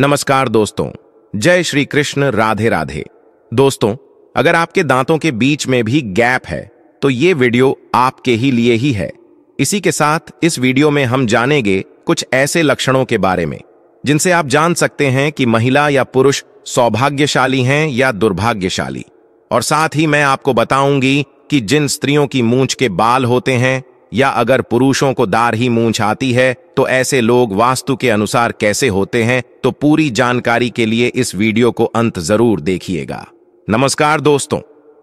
नमस्कार दोस्तों जय श्री कृष्ण राधे राधे दोस्तों अगर आपके दांतों के बीच में भी गैप है तो ये वीडियो आपके ही लिए ही है इसी के साथ इस वीडियो में हम जानेंगे कुछ ऐसे लक्षणों के बारे में जिनसे आप जान सकते हैं कि महिला या पुरुष सौभाग्यशाली हैं या दुर्भाग्यशाली और साथ ही मैं आपको बताऊंगी कि जिन स्त्रियों की मूंछ के बाल होते हैं या अगर पुरुषों को दार ही मूछ आती है तो ऐसे लोग वास्तु के अनुसार कैसे होते हैं तो पूरी जानकारी के लिए इस वीडियो को अंत जरूर देखिएगा नमस्कार दोस्तों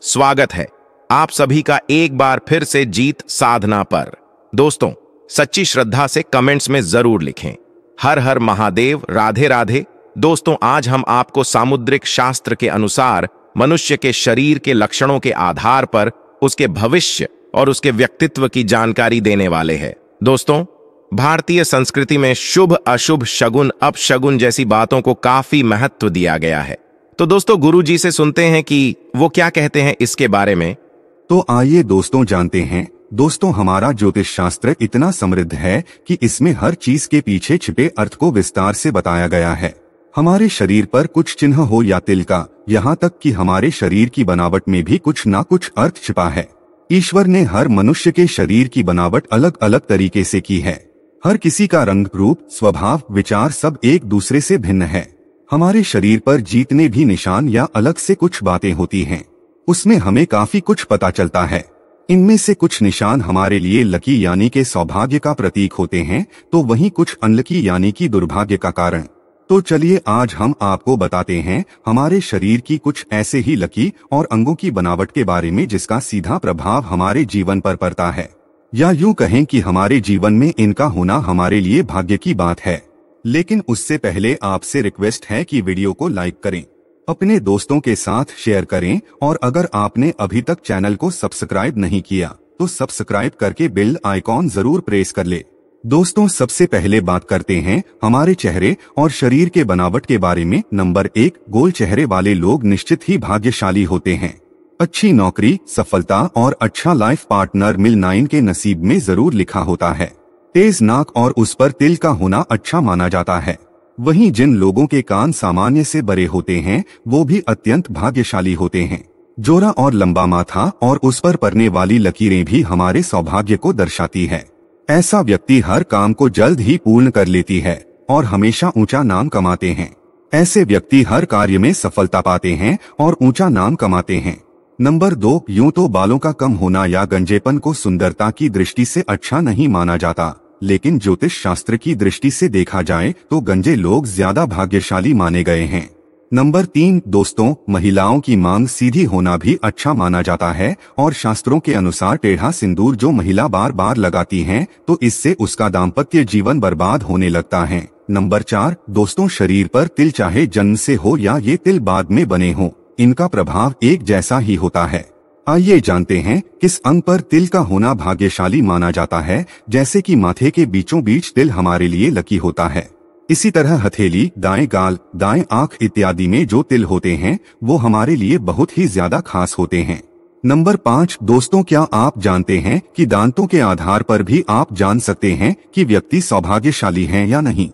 स्वागत है आप सभी का एक बार फिर से जीत साधना पर दोस्तों सच्ची श्रद्धा से कमेंट्स में जरूर लिखें हर हर महादेव राधे राधे दोस्तों आज हम आपको सामुद्रिक शास्त्र के अनुसार मनुष्य के शरीर के लक्षणों के आधार पर उसके भविष्य और उसके व्यक्तित्व की जानकारी देने वाले हैं दोस्तों भारतीय संस्कृति में शुभ अशुभ शगुन अपशगुन जैसी बातों को काफी महत्व दिया गया है तो दोस्तों गुरु जी से सुनते हैं कि वो क्या कहते हैं इसके बारे में तो आइए दोस्तों जानते हैं दोस्तों हमारा ज्योतिष शास्त्र इतना समृद्ध है कि इसमें हर चीज के पीछे छिपे अर्थ को विस्तार से बताया गया है हमारे शरीर पर कुछ चिन्ह हो या तिल का यहाँ तक कि हमारे शरीर की बनावट में भी कुछ ना कुछ अर्थ छिपा है ईश्वर ने हर मनुष्य के शरीर की बनावट अलग अलग तरीके से की है हर किसी का रंग रूप स्वभाव विचार सब एक दूसरे से भिन्न है हमारे शरीर पर जीतने भी निशान या अलग से कुछ बातें होती हैं उसमें हमें काफी कुछ पता चलता है इनमें से कुछ निशान हमारे लिए लकी यानी के सौभाग्य का प्रतीक होते हैं तो वहीं कुछ अनलकी यानी की दुर्भाग्य का कारण तो चलिए आज हम आपको बताते हैं हमारे शरीर की कुछ ऐसे ही लकी और अंगों की बनावट के बारे में जिसका सीधा प्रभाव हमारे जीवन पर पड़ता है या यूं कहें कि हमारे जीवन में इनका होना हमारे लिए भाग्य की बात है लेकिन उससे पहले आपसे रिक्वेस्ट है कि वीडियो को लाइक करें अपने दोस्तों के साथ शेयर करें और अगर आपने अभी तक चैनल को सब्सक्राइब नहीं किया तो सब्सक्राइब करके बिल आइकॉन जरूर प्रेस कर ले दोस्तों सबसे पहले बात करते हैं हमारे चेहरे और शरीर के बनावट के बारे में नंबर एक गोल चेहरे वाले लोग निश्चित ही भाग्यशाली होते हैं अच्छी नौकरी सफलता और अच्छा लाइफ पार्टनर मिल नाइन के नसीब में जरूर लिखा होता है तेज नाक और उस पर तिल का होना अच्छा माना जाता है वहीं जिन लोगों के कान सामान्य से बड़े होते हैं वो भी अत्यंत भाग्यशाली होते हैं जोरा और लंबा माथा और उस पर पड़ने वाली लकीरें भी हमारे सौभाग्य को दर्शाती है ऐसा व्यक्ति हर काम को जल्द ही पूर्ण कर लेती है और हमेशा ऊंचा नाम कमाते हैं ऐसे व्यक्ति हर कार्य में सफलता पाते हैं और ऊंचा नाम कमाते हैं नंबर दो यूं तो बालों का कम होना या गंजेपन को सुंदरता की दृष्टि से अच्छा नहीं माना जाता लेकिन ज्योतिष शास्त्र की दृष्टि से देखा जाए तो गंजे लोग ज्यादा भाग्यशाली माने गए हैं नंबर तीन दोस्तों महिलाओं की मांग सीधी होना भी अच्छा माना जाता है और शास्त्रों के अनुसार टेढ़ा सिंदूर जो महिला बार बार लगाती हैं तो इससे उसका दाम्पत्य जीवन बर्बाद होने लगता है नंबर चार दोस्तों शरीर पर तिल चाहे जन्म से हो या ये तिल बाद में बने हो इनका प्रभाव एक जैसा ही होता है आइए जानते हैं किस अंग पर तिल का होना भाग्यशाली माना जाता है जैसे कि माथे के बीचों बीच तिल हमारे लिए लकी होता है इसी तरह हथेली दाएं गाल दाएं आंख इत्यादि में जो तिल होते हैं वो हमारे लिए बहुत ही ज्यादा खास होते हैं नंबर पाँच दोस्तों क्या आप जानते हैं कि दांतों के आधार पर भी आप जान सकते हैं कि व्यक्ति सौभाग्यशाली है या नहीं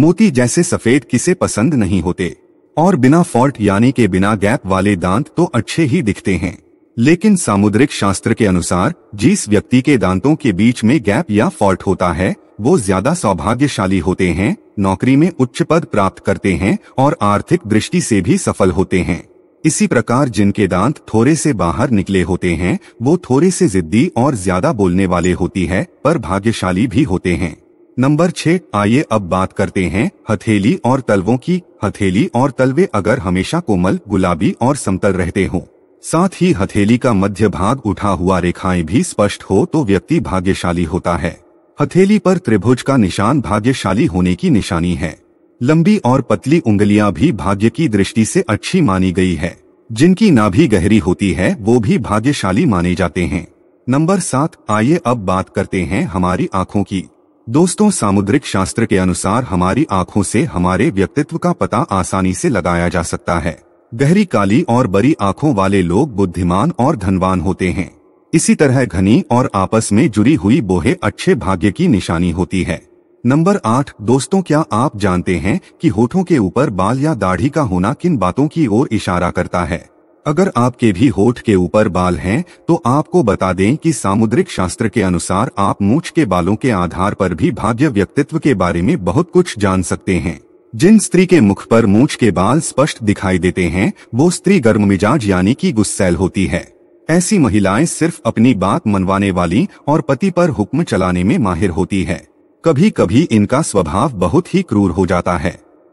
मोती जैसे सफेद किसे पसंद नहीं होते और बिना फॉल्ट यानी के बिना गैप वाले दांत तो अच्छे ही दिखते हैं लेकिन सामुद्रिक शास्त्र के अनुसार जिस व्यक्ति के दांतों के बीच में गैप या फॉल्ट होता है वो ज्यादा सौभाग्यशाली होते हैं नौकरी में उच्च पद प्राप्त करते हैं और आर्थिक दृष्टि से भी सफल होते हैं इसी प्रकार जिनके दांत थोड़े से बाहर निकले होते हैं वो थोड़े से जिद्दी और ज्यादा बोलने वाले होती है पर भाग्यशाली भी होते हैं नंबर छह आइए अब बात करते हैं हथेली और तलवों की हथेली और तलवे अगर हमेशा कोमल गुलाबी और समतल रहते हो साथ ही हथेली का मध्य भाग उठा हुआ रेखाएं भी स्पष्ट हो तो व्यक्ति भाग्यशाली होता है हथेली पर त्रिभुज का निशान भाग्यशाली होने की निशानी है लंबी और पतली उंगलियां भी भाग्य की दृष्टि से अच्छी मानी गई है जिनकी नाभि गहरी होती है वो भी भाग्यशाली माने जाते हैं नंबर सात आइए अब बात करते हैं हमारी आँखों की दोस्तों सामुद्रिक शास्त्र के अनुसार हमारी आँखों से हमारे व्यक्तित्व का पता आसानी से लगाया जा सकता है गहरी काली और बड़ी आँखों वाले लोग बुद्धिमान और धनवान होते हैं इसी तरह घनी और आपस में जुड़ी हुई बोहे अच्छे भाग्य की निशानी होती है नंबर आठ दोस्तों क्या आप जानते हैं कि होठों के ऊपर बाल या दाढ़ी का होना किन बातों की ओर इशारा करता है अगर आपके भी होठ के ऊपर बाल हैं तो आपको बता दें कि सामुद्रिक शास्त्र के अनुसार आप मूछ के बालों के आधार पर भी भाग्य व्यक्तित्व के बारे में बहुत कुछ जान सकते हैं जिन स्त्री के मुख पर मूछ के बाल स्पष्ट दिखाई देते हैं वो स्त्री गर्म मिजाज यानी की गुस्सैल होती है ऐसी महिलाएं सिर्फ अपनी बात मनवाने वाली और पति पर हुक्म चलाने में माहिर होती है कभी कभी इनका स्वभाव बहुत ही क्रूर हो जाता है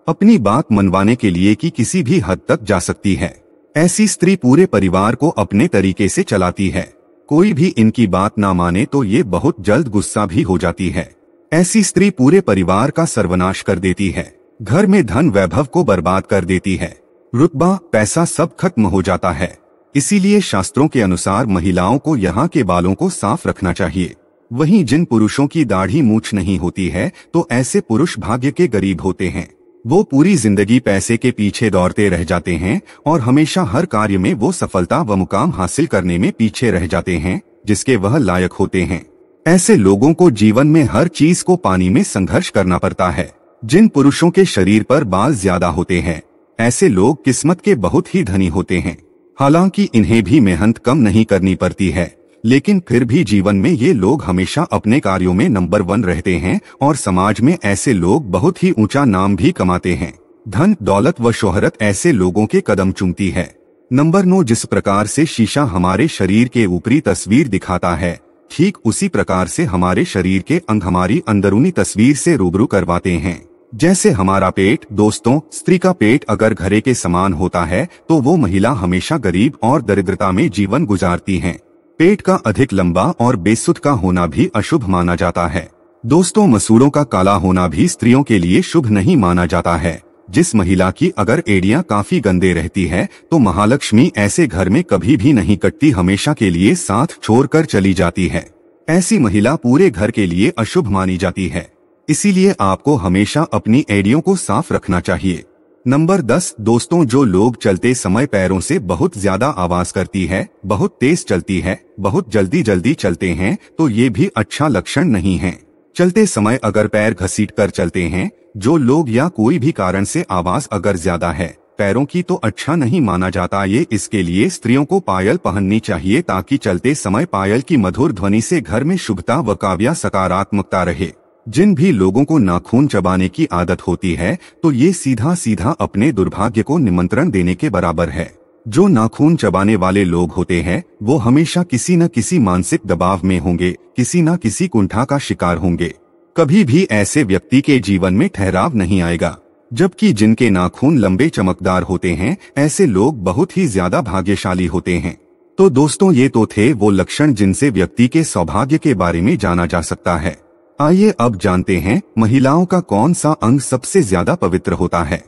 अपनी बात मनवाने के लिए कि किसी भी हद तक जा सकती है ऐसी स्त्री पूरे परिवार को अपने तरीके से चलाती है कोई भी इनकी बात ना माने तो ये बहुत जल्द गुस्सा भी हो जाती है ऐसी स्त्री पूरे परिवार का सर्वनाश कर देती है घर में धन वैभव को बर्बाद कर देती है रुतबा पैसा सब खत्म हो जाता है इसीलिए शास्त्रों के अनुसार महिलाओं को यहाँ के बालों को साफ रखना चाहिए वहीं जिन पुरुषों की दाढ़ी मूछ नहीं होती है तो ऐसे पुरुष भाग्य के गरीब होते हैं वो पूरी जिंदगी पैसे के पीछे दौड़ते रह जाते हैं और हमेशा हर कार्य में वो सफलता व मुकाम हासिल करने में पीछे रह जाते हैं जिसके वह लायक होते हैं ऐसे लोगों को जीवन में हर चीज को पानी में संघर्ष करना पड़ता है जिन पुरुषों के शरीर पर बाल ज्यादा होते हैं ऐसे लोग किस्मत के बहुत ही धनी होते हैं हालांकि इन्हें भी मेहनत कम नहीं करनी पड़ती है लेकिन फिर भी जीवन में ये लोग हमेशा अपने कार्यों में नंबर वन रहते हैं और समाज में ऐसे लोग बहुत ही ऊंचा नाम भी कमाते हैं धन दौलत व शोहरत ऐसे लोगों के कदम चूमती है नंबर नौ जिस प्रकार से शीशा हमारे शरीर के ऊपरी तस्वीर दिखाता है ठीक उसी प्रकार से हमारे शरीर के अंग हमारी अंदरूनी तस्वीर से रूबरू करवाते हैं जैसे हमारा पेट दोस्तों स्त्री का पेट अगर घरे के समान होता है तो वो महिला हमेशा गरीब और दरिद्रता में जीवन गुजारती हैं। पेट का अधिक लंबा और बेसुध का होना भी अशुभ माना जाता है दोस्तों मसूरों का काला होना भी स्त्रियों के लिए शुभ नहीं माना जाता है जिस महिला की अगर एडियां काफी गंदे रहती है तो महालक्ष्मी ऐसे घर में कभी भी नहीं कटती हमेशा के लिए साथ छोड़कर चली जाती है ऐसी महिला पूरे घर के लिए अशुभ मानी जाती है इसीलिए आपको हमेशा अपनी एड़ियों को साफ रखना चाहिए नंबर दस दोस्तों जो लोग चलते समय पैरों से बहुत ज्यादा आवाज करती है बहुत तेज चलती है बहुत जल्दी जल्दी चलते हैं तो ये भी अच्छा लक्षण नहीं है चलते समय अगर पैर घसीट कर चलते हैं जो लोग या कोई भी कारण से आवाज अगर ज्यादा है पैरों की तो अच्छा नहीं माना जाता ये इसके लिए स्त्रियों को पायल पहननी चाहिए ताकि चलते समय पायल की मधुर ध्वनि से घर में शुभता व काव्या सकारात्मकता रहे जिन भी लोगों को नाखून चबाने की आदत होती है तो ये सीधा सीधा अपने दुर्भाग्य को निमंत्रण देने के बराबर है जो नाखून चबाने वाले लोग होते हैं वो हमेशा किसी न किसी मानसिक दबाव में होंगे किसी न किसी कुंठा का शिकार होंगे कभी भी ऐसे व्यक्ति के जीवन में ठहराव नहीं आएगा जबकि जिनके नाखून लंबे चमकदार होते हैं ऐसे लोग बहुत ही ज्यादा भाग्यशाली होते हैं तो दोस्तों ये तो थे वो लक्षण जिनसे व्यक्ति के सौभाग्य के बारे में जाना जा सकता है आइए अब जानते हैं महिलाओं का कौन सा अंग सबसे ज्यादा पवित्र होता है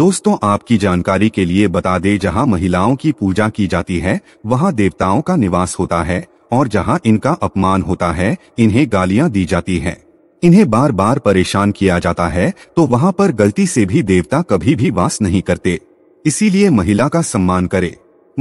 दोस्तों आपकी जानकारी के लिए बता दें जहां महिलाओं की पूजा की जाती है वहां देवताओं का निवास होता है और जहां इनका अपमान होता है इन्हें गालियां दी जाती हैं। इन्हें बार बार परेशान किया जाता है तो वहां पर गलती से भी देवता कभी भी वास नहीं करते इसीलिए महिला का सम्मान करे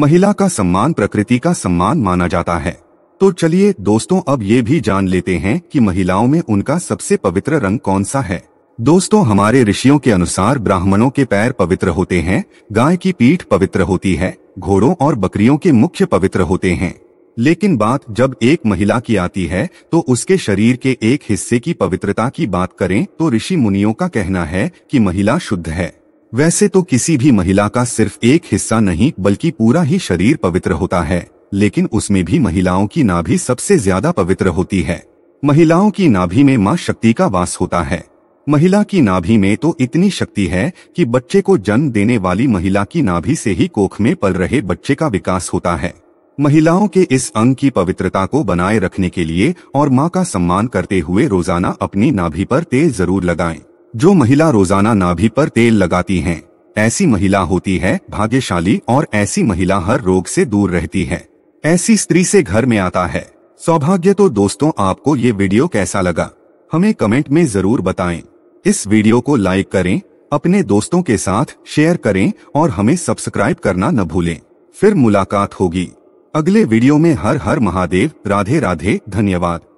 महिला का सम्मान प्रकृति का सम्मान माना जाता है तो चलिए दोस्तों अब ये भी जान लेते हैं कि महिलाओं में उनका सबसे पवित्र रंग कौन सा है दोस्तों हमारे ऋषियों के अनुसार ब्राह्मणों के पैर पवित्र होते हैं गाय की पीठ पवित्र होती है घोड़ों और बकरियों के मुख्य पवित्र होते हैं लेकिन बात जब एक महिला की आती है तो उसके शरीर के एक हिस्से की पवित्रता की बात करें तो ऋषि मुनियों का कहना है कि महिला शुद्ध है वैसे तो किसी भी महिला का सिर्फ एक हिस्सा नहीं बल्कि पूरा ही शरीर पवित्र होता है लेकिन उसमें भी महिलाओं की नाभि सबसे ज्यादा पवित्र होती है महिलाओं की नाभि में माँ शक्ति का वास होता है महिला की नाभि में तो इतनी शक्ति है कि बच्चे को जन्म देने वाली महिला की नाभि से ही कोख में पल रहे बच्चे का विकास होता है महिलाओं के इस अंग की पवित्रता को बनाए रखने के लिए और माँ का सम्मान करते हुए रोजाना अपनी नाभि पर तेल जरूर लगाएं। जो महिला रोजाना नाभि पर तेल लगाती हैं, ऐसी महिला होती है भाग्यशाली और ऐसी महिला हर रोग से दूर रहती है ऐसी स्त्री से घर में आता है सौभाग्य तो दोस्तों आपको ये वीडियो कैसा लगा हमें कमेंट में जरूर बताएं इस वीडियो को लाइक करें अपने दोस्तों के साथ शेयर करें और हमें सब्सक्राइब करना न भूलें फिर मुलाकात होगी अगले वीडियो में हर हर महादेव राधे राधे धन्यवाद